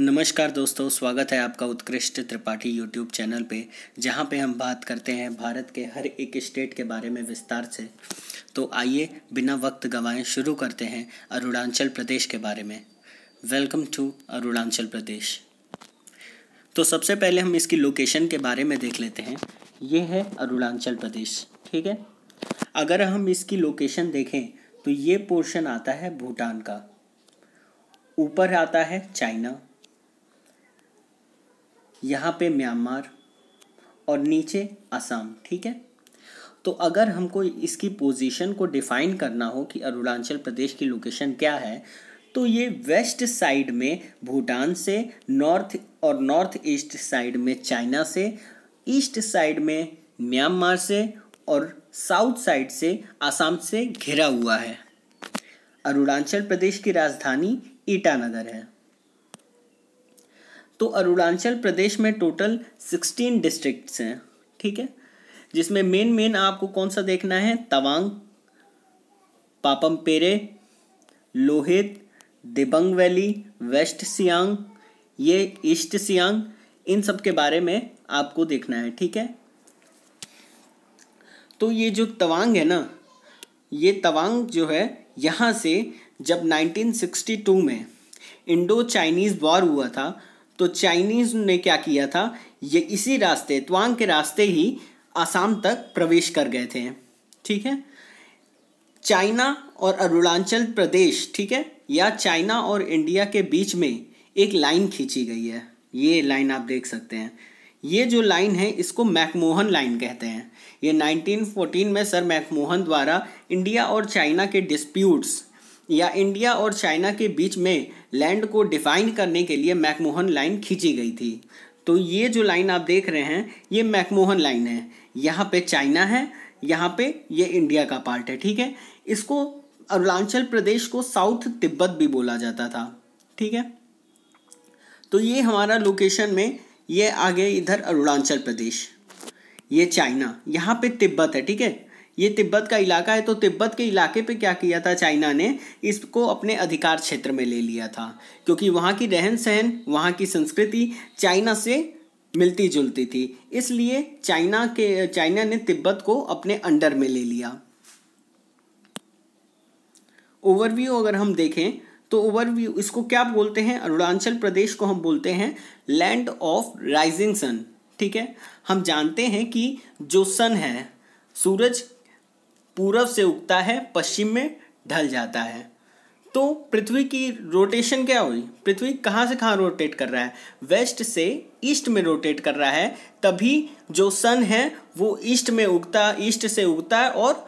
नमस्कार दोस्तों स्वागत है आपका उत्कृष्ट त्रिपाठी यूट्यूब चैनल पे जहाँ पे हम बात करते हैं भारत के हर एक स्टेट के बारे में विस्तार से तो आइए बिना वक्त गवाए शुरू करते हैं अरुणाचल प्रदेश के बारे में वेलकम टू अरुणाचल प्रदेश तो सबसे पहले हम इसकी लोकेशन के बारे में देख लेते हैं ये है अरुणाचल प्रदेश ठीक है अगर हम इसकी लोकेशन देखें तो ये पोर्शन आता है भूटान का ऊपर आता है चाइना यहाँ पे म्यांमार और नीचे असम ठीक है तो अगर हमको इसकी पोजीशन को डिफाइन करना हो कि अरुणाचल प्रदेश की लोकेशन क्या है तो ये वेस्ट साइड में भूटान से नॉर्थ और नॉर्थ ईस्ट साइड में चाइना से ईस्ट साइड में म्यांमार से और साउथ साइड से आसाम से घिरा हुआ है अरुणाचल प्रदेश की राजधानी ईटानगर है तो अरुणाचल प्रदेश में टोटल सिक्सटीन डिस्ट्रिक्ट्स हैं ठीक है जिसमें मेन मेन आपको कौन सा देखना है तवांग पापमपेरे लोहित दिबंग वैली वेस्ट सियांग ये ईस्ट सियांग इन सब के बारे में आपको देखना है ठीक है तो ये जो तवांग है ना ये तवांग जो है यहाँ से जब 1962 में इंडो चाइनीज़ वॉर हुआ था तो चाइनीज ने क्या किया था ये इसी रास्ते त्वांग के रास्ते ही आसाम तक प्रवेश कर गए थे ठीक है चाइना और अरुणाचल प्रदेश ठीक है या चाइना और इंडिया के बीच में एक लाइन खींची गई है ये लाइन आप देख सकते हैं ये जो लाइन है इसको मैकमोहन लाइन कहते हैं ये 1914 में सर मैकमोहन द्वारा इंडिया और चाइना के डिस्प्यूट्स या इंडिया और चाइना के बीच में लैंड को डिफाइन करने के लिए मैकमोहन लाइन खींची गई थी तो ये जो लाइन आप देख रहे हैं ये मैकमोहन लाइन है यहाँ पे चाइना है यहाँ पे ये इंडिया का पार्ट है ठीक है इसको अरुणाचल प्रदेश को साउथ तिब्बत भी बोला जाता था ठीक है तो ये हमारा लोकेशन में ये आगे इधर अरुणाचल प्रदेश ये चाइना यहाँ पे तिब्बत है ठीक है ये तिब्बत का इलाका है तो तिब्बत के इलाके पे क्या किया था चाइना ने इसको अपने अधिकार क्षेत्र में ले लिया था क्योंकि वहाँ की रहन सहन वहाँ की संस्कृति चाइना से मिलती जुलती थी इसलिए चाइना के चाइना ने तिब्बत को अपने अंडर में ले लिया ओवरव्यू अगर हम देखें तो ओवरव्यू इसको क्या बोलते हैं अरुणाचल प्रदेश को हम बोलते हैं लैंड ऑफ राइजिंग सन ठीक है हम जानते हैं कि जो सन है सूरज पूरब से उगता है पश्चिम में ढल जाता है तो पृथ्वी की रोटेशन क्या हुई पृथ्वी कहाँ से कहाँ रोटेट कर रहा है वेस्ट से ईस्ट में रोटेट कर रहा है तभी जो सन है वो ईस्ट में उगता ईस्ट से उगता है और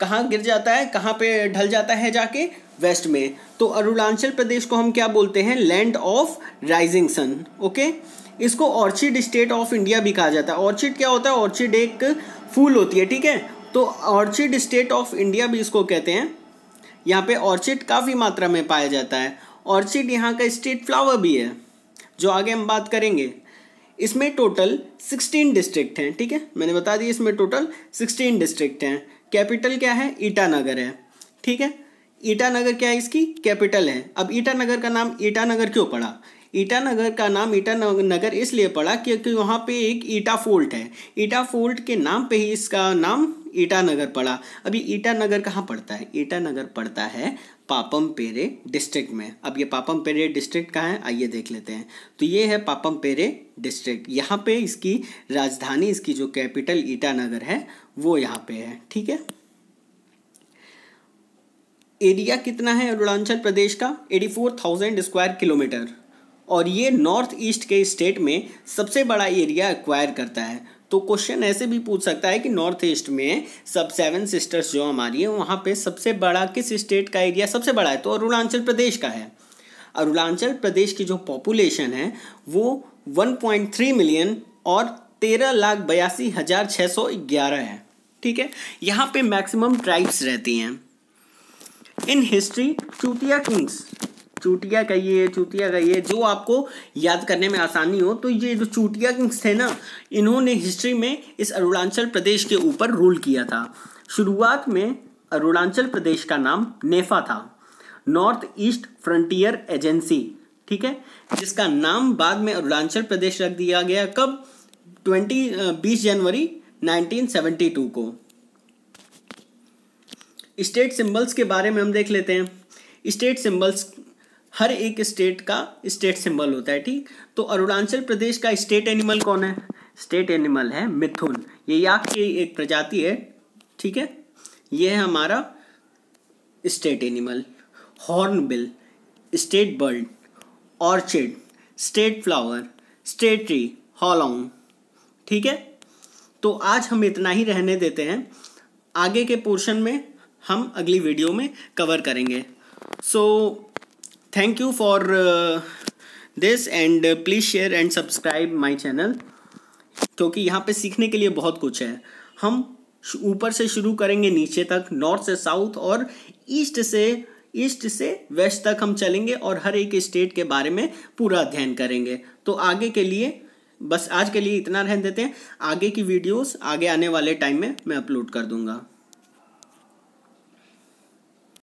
कहाँ गिर जाता है कहाँ पे ढल जाता है जाके वेस्ट में तो अरुणाचल प्रदेश को हम क्या बोलते हैं land of rising sun okay इसको ऑर्चिड स्टेट ऑफ इंडिया भी कहा जाता है ऑर्चिड क्या होता है ऑर्चिड एक फूल होती है ठीक है तो ऑर्चिड स्टेट ऑफ इंडिया भी इसको कहते हैं यहाँ पे ऑर्चिड काफ़ी मात्रा में पाया जाता है ऑर्चिड यहाँ का स्टेट फ्लावर भी है जो आगे हम बात करेंगे इसमें टोटल सिक्सटीन डिस्ट्रिक्ट हैं ठीक है मैंने बता दिया इसमें टोटल सिक्सटीन डिस्ट्रिक्ट हैं कैपिटल क्या है ईटानगर है ठीक है ईटानगर क्या है इसकी कैपिटल है अब ईटानगर का नाम ईटानगर क्यों पड़ा ईटानगर का नाम ईटानगर इसलिए पड़ा क्योंकि वहाँ पे एक ईटा फोल्ट है ईटा फोल्ट के नाम पे ही इसका नाम ईटानगर पड़ा अभी ईटानगर कहाँ पड़ता है ईटानगर पड़ता है पापम पेरे डिस्ट्रिक्ट में अब ये पापम पेरे डिस्ट्रिक्ट कहाँ है आइए देख लेते हैं तो ये है पापम पेरे डिस्ट्रिक्ट यहाँ पे इसकी राजधानी इसकी जो कैपिटल ईटानगर है वो यहाँ पे है ठीक है एरिया कितना है अरुणाचल प्रदेश का eighty four thousand square kilometre और ये नॉर्थ ईस्ट के स्टेट में सबसे बड़ा एरिया एक्वायर करता है तो क्वेश्चन ऐसे भी पूछ सकता है कि नॉर्थ ईस्ट में सब सेवन सिस्टर्स जो हमारी है वहाँ पे सबसे बड़ा किस स्टेट का एरिया सबसे बड़ा है तो अरुणाचल प्रदेश का है अरुणाचल प्रदेश की जो पॉपुलेशन है वो 1.3 मिलियन और तेरह लाख बयासी हज़ार छः सौ ग्यारह है ठीक है यहाँ पे मैक्सिमम ट्राइब्स रहती हैं इन हिस्ट्री चूतिया किंग्स चूटिया कहिए चूतिया कहिए जो आपको याद करने में आसानी हो तो ये जो चूटिया किंग्स थे ना इन्होंने हिस्ट्री में इस अरुणाचल प्रदेश के ऊपर रूल किया था शुरुआत में अरुणाचल प्रदेश का नाम नेफा था नॉर्थ ईस्ट फ्रंटियर एजेंसी ठीक है जिसका नाम बाद में अरुणाचल प्रदेश रख दिया गया कब ट्वेंटी बीस जनवरी नाइनटीन को स्टेट सिंबल्स के बारे में हम देख लेते हैं स्टेट सिंबल्स हर एक स्टेट का स्टेट सिंबल होता है ठीक तो अरुणाचल प्रदेश का स्टेट एनिमल कौन है स्टेट एनिमल है मिथुन ये याक की एक प्रजाति है ठीक है ये है हमारा state animal hornbill state bird orchid state flower state tree hollong ठीक है तो आज हम इतना ही रहने देते हैं आगे के पोर्शन में हम अगली वीडियो में कवर करेंगे so so, thank you for this and please share and subscribe my channel क्योंकि यहाँ पे सीखने के लिए बहुत कुछ है हम ऊपर से शुरू करेंगे नीचे तक नॉर्थ से साउथ और ईस्ट से ईस्ट से वेस्ट तक हम चलेंगे और हर एक स्टेट के बारे में पूरा अध्ययन करेंगे तो आगे के लिए बस आज के लिए इतना रहने देते हैं आगे की वीडियोस आगे आने वाले टाइम में मैं अपलोड कर दूंगा